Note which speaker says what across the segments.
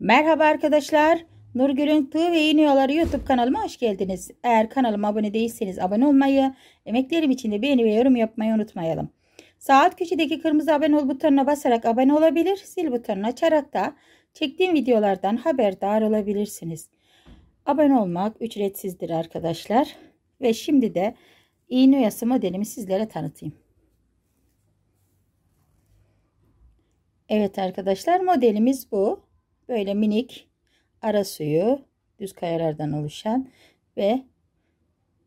Speaker 1: Merhaba arkadaşlar. Nurgül'ün Tığ ve İğniyaları YouTube kanalıma hoş geldiniz. Eğer kanalıma abone değilseniz abone olmayı, emeklerim için de beğeni ve yorum yapmayı unutmayalım. Saat köşedeki kırmızı abone ol butonuna basarak abone olabilir, zil butonunu açarak da çektiğim videolardan haberdar olabilirsiniz. Abone olmak ücretsizdir arkadaşlar. Ve şimdi de iğne oyası modelimi sizlere tanıtayım. Evet arkadaşlar modelimiz bu. Böyle minik ara suyu düz kayalardan oluşan ve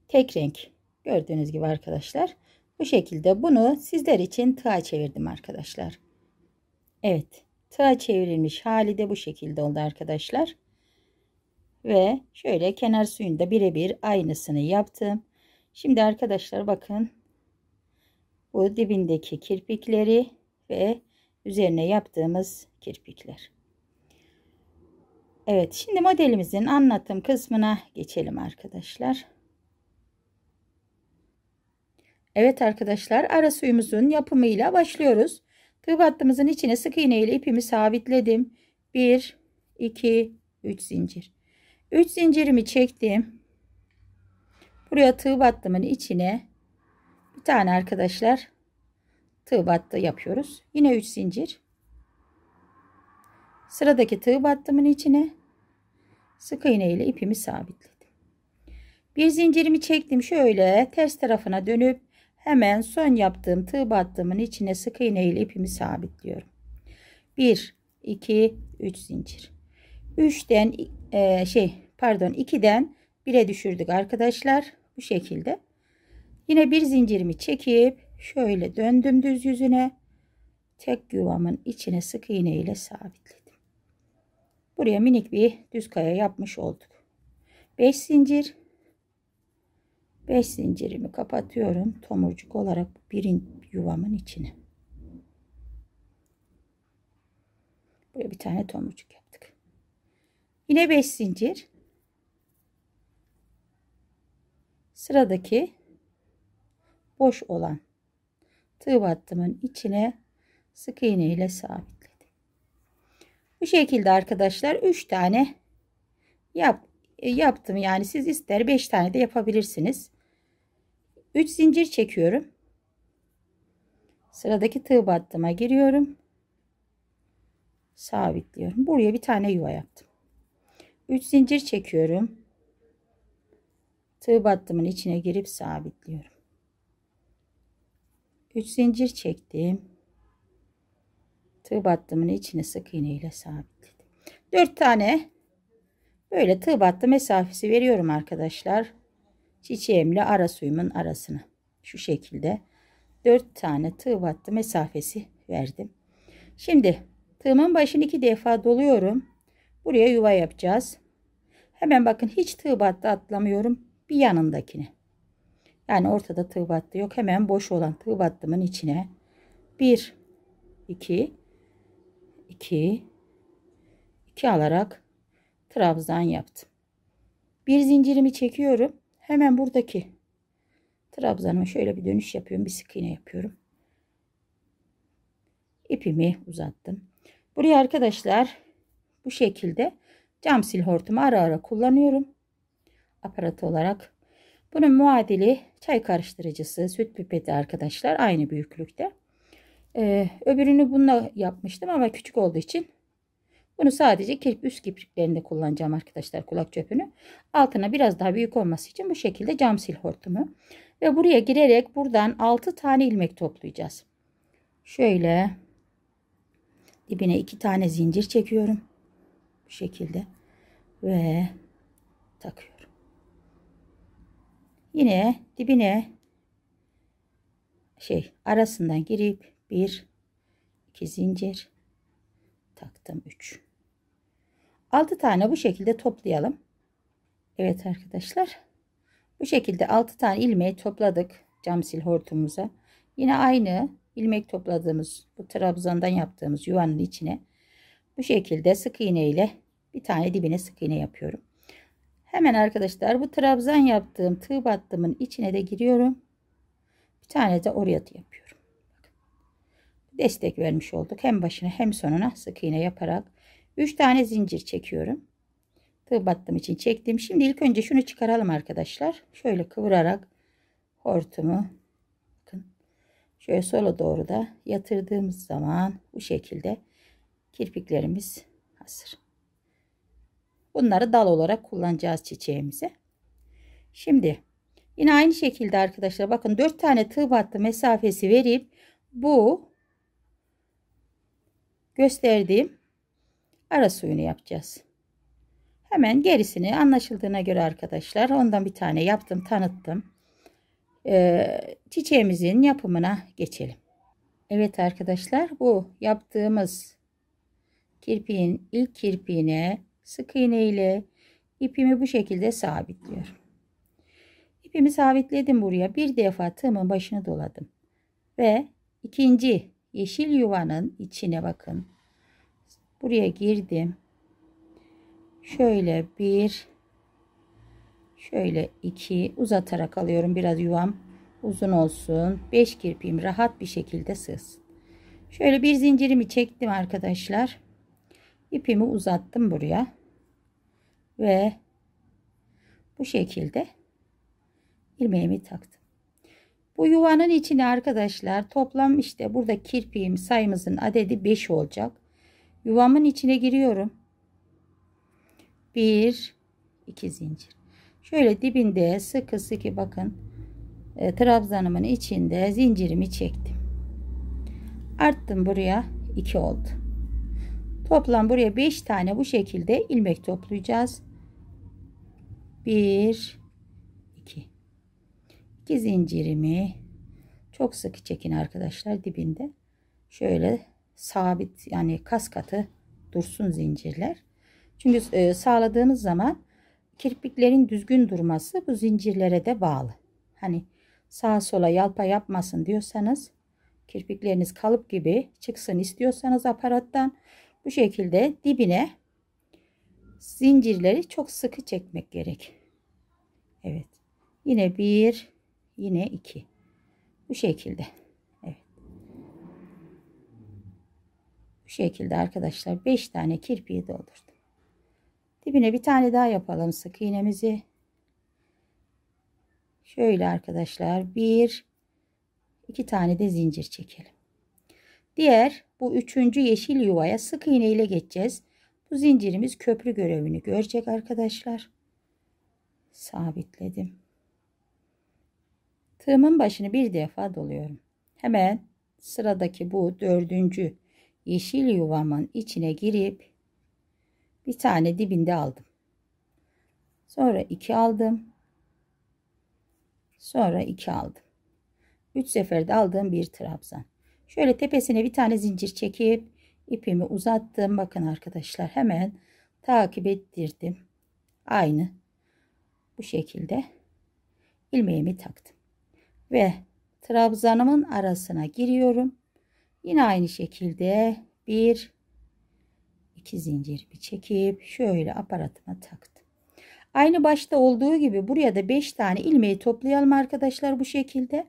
Speaker 1: tek renk gördüğünüz gibi arkadaşlar. Bu şekilde bunu sizler için tığa çevirdim arkadaşlar. Evet tığa çevrilmiş hali de bu şekilde oldu arkadaşlar. Ve şöyle kenar suyunda birebir aynısını yaptım. Şimdi arkadaşlar bakın bu dibindeki kirpikleri ve üzerine yaptığımız kirpikler. Evet şimdi modelimizin anlatım kısmına geçelim arkadaşlar. Evet arkadaşlar ara suyumuzun yapımıyla başlıyoruz. Tığ battımızın içine sık iğne ile ipimi sabitledim. 1 2 3 zincir. 3 zincirimi çektim. Buraya tığ battımın içine bir tane arkadaşlar tığ battı yapıyoruz. Yine 3 zincir. Sıradaki tığ battımın içine sık iğne ile ipimi sabitledim. Bir zincirimi çektim şöyle ters tarafına dönüp hemen son yaptığım tığ battımın içine sık iğne ile ipimi sabitliyorum. 1 2 3 zincir. 3'ten e, şey pardon 2'den 1'e düşürdük arkadaşlar bu şekilde. Yine bir zincirimi çekip şöyle döndüm düz yüzüne tek yuvamın içine sık iğne ile sabitledim. Buraya minik bir düz kaya yapmış olduk. 5 zincir 5 zincirimi kapatıyorum. Tomurcuk olarak birin yuvamın içine. Buraya bir tane tomurcuk yaptık. Yine 5 zincir. Sıradaki boş olan tığ battımın içine sık iğne ile sabit. Bu şekilde arkadaşlar 3 tane yap, e, yaptım. Yani siz ister 5 tane de yapabilirsiniz. 3 zincir çekiyorum. Sıradaki tığ battıma giriyorum. Sabitliyorum. Buraya bir tane yuva yaptım. 3 zincir çekiyorum. Tığ battımın içine girip sabitliyorum. 3 zincir çektim. Tığ battımın içine sık iğne ile sabitledim. 4 tane böyle tığ battı mesafesi veriyorum arkadaşlar. Çiçeğimle ara suyumun arasına. Şu şekilde 4 tane tığ battı mesafesi verdim. Şimdi tığımın başını iki defa doluyorum. Buraya yuva yapacağız. Hemen bakın hiç tığ battı atlamıyorum. Bir yanındakine. Yani ortada tığ battı yok. Hemen boş olan tığ battımın içine 1 2 2 2 alarak trabzan yaptım. Bir zincirimi çekiyorum. Hemen buradaki trabzanıma şöyle bir dönüş yapıyorum. Bir sık iğne yapıyorum. İpimi uzattım. Buraya arkadaşlar bu şekilde cam sil hortumu ara ara kullanıyorum. Aparat olarak. Bunun muadili çay karıştırıcısı süt pipeti arkadaşlar aynı büyüklükte. Ee, öbürünü bununla yapmıştım ama küçük olduğu için bunu sadece kirp üst kirpiklerinde kullanacağım arkadaşlar kulak çöpünü. Altına biraz daha büyük olması için bu şekilde cam sil hortumu. Ve buraya girerek buradan 6 tane ilmek toplayacağız. Şöyle dibine 2 tane zincir çekiyorum. Bu şekilde. Ve takıyorum. Yine dibine şey arasından girip 1 2 zincir taktım 3 6 tane bu şekilde toplayalım Evet arkadaşlar bu şekilde 6 tane ilmeği topladık cam sil hortumumuza yine aynı ilmek topladığımız bu trabzandan yaptığımız yuvanın içine bu şekilde sık iğne ile bir tane dibine sık iğne yapıyorum Hemen arkadaşlar bu trabzan yaptığım tığ battımın içine de giriyorum. Bir tane de oraya da yapıyorum destek vermiş olduk. Hem başına hem sonuna sık iğne yaparak 3 tane zincir çekiyorum. Tığ battım için çektim. Şimdi ilk önce şunu çıkaralım arkadaşlar. Şöyle kıvırarak hortumu bakın şöyle sola doğru da yatırdığımız zaman bu şekilde kirpiklerimiz hazır. Bunları dal olarak kullanacağız çiçeğimize. Şimdi Yine aynı şekilde arkadaşlar bakın 4 tane tığ battı mesafesi verip bu gösterdiğim ara suyunu yapacağız. Hemen gerisini anlaşıldığına göre arkadaşlar ondan bir tane yaptım tanıttım. Ee, çiçeğimizin yapımına geçelim. Evet arkadaşlar bu yaptığımız kirpiğin ilk kirpiğine sık iğne ile ipimi bu şekilde sabitliyorum. İpimi sabitledim buraya. Bir defa tığımın başını doladım. Ve ikinci yeşil yuvanın içine bakın. Buraya girdim. Şöyle bir şöyle iki uzatarak alıyorum biraz yuvam uzun olsun. 5 kirpiğim rahat bir şekilde sığsın. Şöyle bir zincirimi çektim arkadaşlar. İpimi uzattım buraya. Ve bu şekilde ilmeğimi taktım. Bu yuvanın içine arkadaşlar toplam işte burada kirpiğim sayımızın adedi 5 olacak. Yuvamın içine giriyorum. 1 2 zincir. Şöyle dibinde sıkı sıkı bakın. E, trabzanımın içinde zincirimi çektim. Arttım buraya 2 oldu. Toplam buraya 5 tane bu şekilde ilmek toplayacağız. 1 iki zincirimi çok sıkı çekin arkadaşlar dibinde. Şöyle sabit yani kas katı dursun zincirler. Çünkü e, sağladığınız zaman kirpiklerin düzgün durması bu zincirlere de bağlı. Hani sağa sola yalpa yapmasın diyorsanız kirpikleriniz kalıp gibi çıksın istiyorsanız aparattan bu şekilde dibine zincirleri çok sıkı çekmek gerek. Evet. Yine bir Yine 2. Bu şekilde. Evet. Bu şekilde arkadaşlar 5 tane kirpiği doldurdum. Dibine bir tane daha yapalım sık iğnemizi. Şöyle arkadaşlar bir iki tane de zincir çekelim. Diğer bu üçüncü yeşil yuvaya sık iğne ile geçeceğiz. Bu zincirimiz köprü görevini görecek arkadaşlar. Sabitledim. Tığımın başını bir defa doluyorum. Hemen sıradaki bu dördüncü yeşil yuvamın içine girip bir tane dibinde aldım. Sonra iki aldım. Sonra iki aldım. Üç seferde aldığım bir trabzan. Şöyle tepesine bir tane zincir çekip ipimi uzattım. Bakın arkadaşlar hemen takip ettirdim. Aynı bu şekilde ilmeğimi taktım ve trabzanımın arasına giriyorum. Yine aynı şekilde bir iki zincir bir çekip şöyle aparatıma taktım. Aynı başta olduğu gibi buraya da 5 tane ilmeği toplayalım arkadaşlar bu şekilde.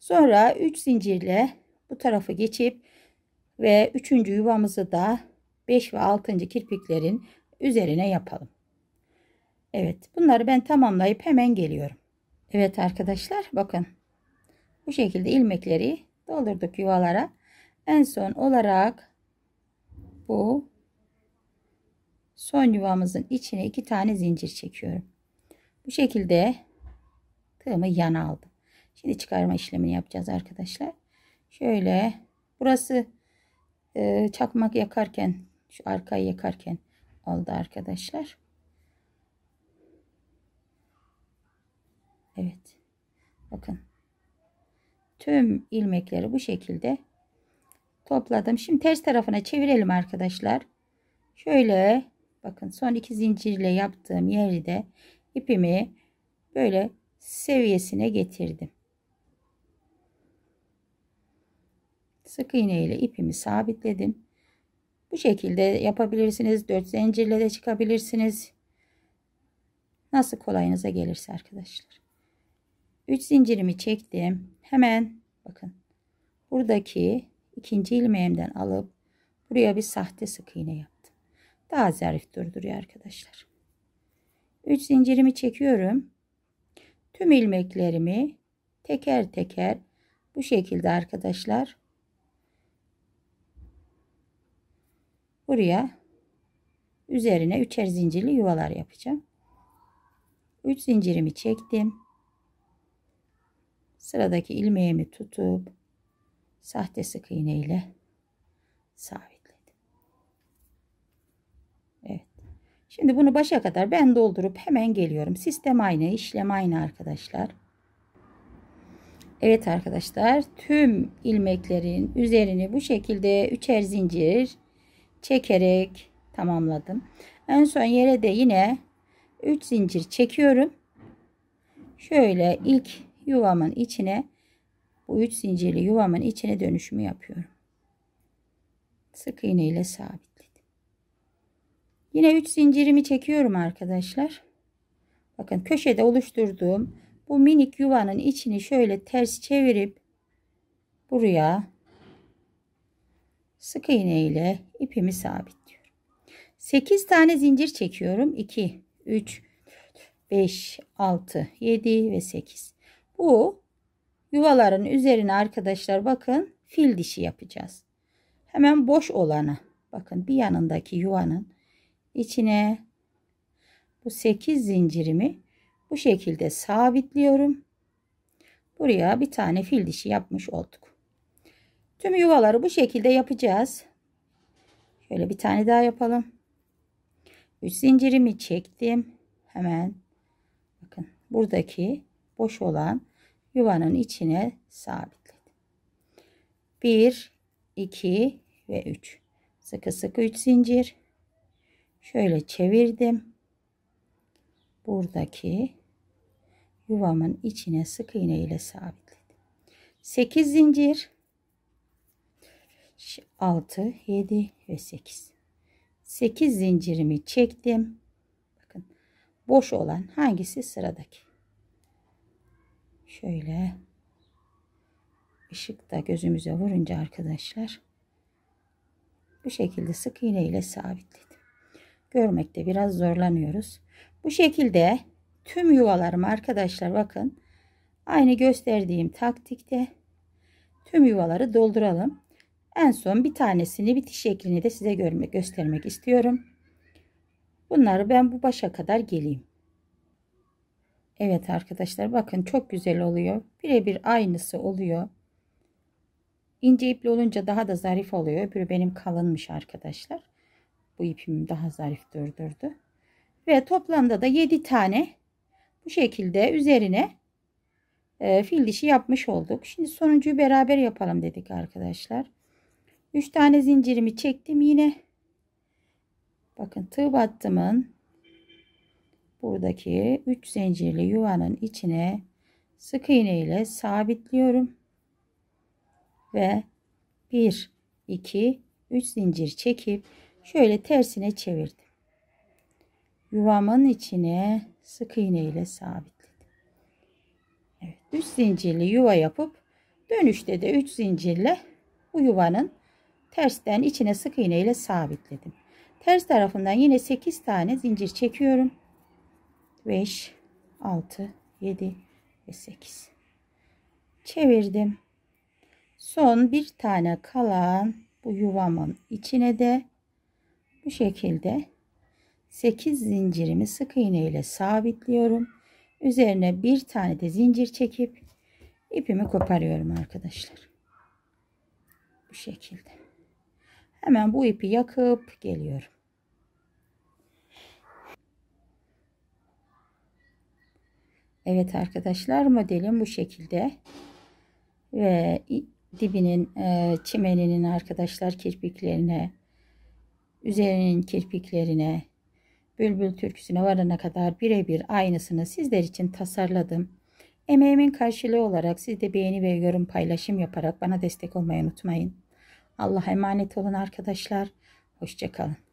Speaker 1: Sonra 3 zincirle bu tarafı geçip ve 3. yuvamızı da 5 ve 6. kirpiklerin üzerine yapalım. Evet bunları ben tamamlayıp hemen geliyorum. Evet arkadaşlar bakın bu şekilde ilmekleri doldurduk yuvalara. En son olarak bu son yuvamızın içine iki tane zincir çekiyorum. Bu şekilde tığımı yana aldım. Şimdi çıkarma işlemini yapacağız arkadaşlar. Şöyle burası e, çakmak yakarken şu arkayı yakarken oldu arkadaşlar. Evet. Bakın tüm ilmekleri bu şekilde topladım. Şimdi ters tarafına çevirelim arkadaşlar. Şöyle bakın son iki zincirle yaptığım yeri de ipimi böyle seviyesine getirdim. Sık iğne ile ipimi sabitledim. Bu şekilde yapabilirsiniz. 4 zincirle de çıkabilirsiniz. Nasıl kolayınıza gelirse arkadaşlar. 3 zincirimi çektim. Hemen bakın buradaki ikinci ilmeğimden alıp buraya bir sahte sık iğne yaptım. Daha zarif durduruyor arkadaşlar. 3 zincirimi çekiyorum. Tüm ilmeklerimi teker teker bu şekilde arkadaşlar buraya üzerine üçer zincirli yuvalar yapacağım. 3 zincirimi çektim sıradaki ilmeğimi tutup sahte sık iğne ile sabitledim. Evet. Şimdi bunu başa kadar ben doldurup hemen geliyorum. Sistem aynı, işlem aynı arkadaşlar. Evet arkadaşlar, tüm ilmeklerin üzerini bu şekilde üçer zincir çekerek tamamladım. En son yere de yine 3 zincir çekiyorum. Şöyle ilk yuvamın içine bu 3 zincirli yuvamın içine dönüşümü yapıyorum. Sık iğne ile sabitledim. Yine 3 zincirimi çekiyorum arkadaşlar. Bakın köşede oluşturduğum bu minik yuvanın içini şöyle ters çevirip buraya sık iğne ile ipimi sabitliyorum. 8 tane zincir çekiyorum. 2, 3, 5, 6, 7 ve 8. Bu yuvaların üzerine arkadaşlar bakın fil dişi yapacağız. Hemen boş olanı bakın bir yanındaki yuvanın içine bu 8 zincirimi bu şekilde sabitliyorum. Buraya bir tane fil dişi yapmış olduk. Tüm yuvaları bu şekilde yapacağız. Şöyle bir tane daha yapalım. 3 zincirimi çektim. Hemen bakın buradaki boş olan yuvanın içine sabitledim. 1, 2 ve 3. Sıkı sıkı 3 zincir. Şöyle çevirdim. Buradaki yuvamın içine sık iğne ile sabitledim. 8 zincir. 6, 7 ve 8. 8 zincirimi çektim. Bakın boş olan hangisi sıradaki? şöyle ışık da gözümüze vurunca arkadaşlar bu şekilde sık iğne ile sabitledim. Görmekte biraz zorlanıyoruz. Bu şekilde tüm yuvalarımı arkadaşlar bakın aynı gösterdiğim taktikte tüm yuvaları dolduralım. En son bir tanesini bitiş şeklini de size görmek göstermek istiyorum. Bunları ben bu başa kadar geleyim. Evet arkadaşlar bakın çok güzel oluyor. Birebir aynısı oluyor. İnce ipli olunca daha da zarif oluyor. Öbürü benim kalınmış arkadaşlar. Bu ipim daha zarif durdurdu. Ve toplamda da 7 tane bu şekilde üzerine e, fil dişi yapmış olduk. Şimdi sonuncuyu beraber yapalım dedik arkadaşlar. 3 tane zincirimi çektim yine. Bakın tığ battımın buradaki 3 zincirli yuvanın içine sık iğne ile sabitliyorum ve 1 2 3 zincir çekip şöyle tersine çevirdim yuvamın içine sık iğne ile sabitledim evet, 3 zincirli yuva yapıp dönüşte de 3 zincirle bu yuvanın tersten içine sık iğne ile sabitledim ters tarafından yine 8 tane zincir çekiyorum 5 6 7 ve 8 çevirdim son bir tane kalan bu yuvamın içine de bu şekilde 8 zincirimi sık iğne ile sabitliyorum üzerine bir tane de zincir çekip ipimi koparıyorum arkadaşlar bu şekilde hemen bu ipi yakıp geliyorum Evet arkadaşlar modelim bu şekilde. Ve dibinin e, çimeninin arkadaşlar kirpiklerine, üzerinin kirpiklerine, bülbül türküsüne varana kadar birebir aynısını sizler için tasarladım. Emeğimin karşılığı olarak sizde beğeni ve yorum paylaşım yaparak bana destek olmayı unutmayın. Allah'a emanet olun arkadaşlar. Hoşçakalın.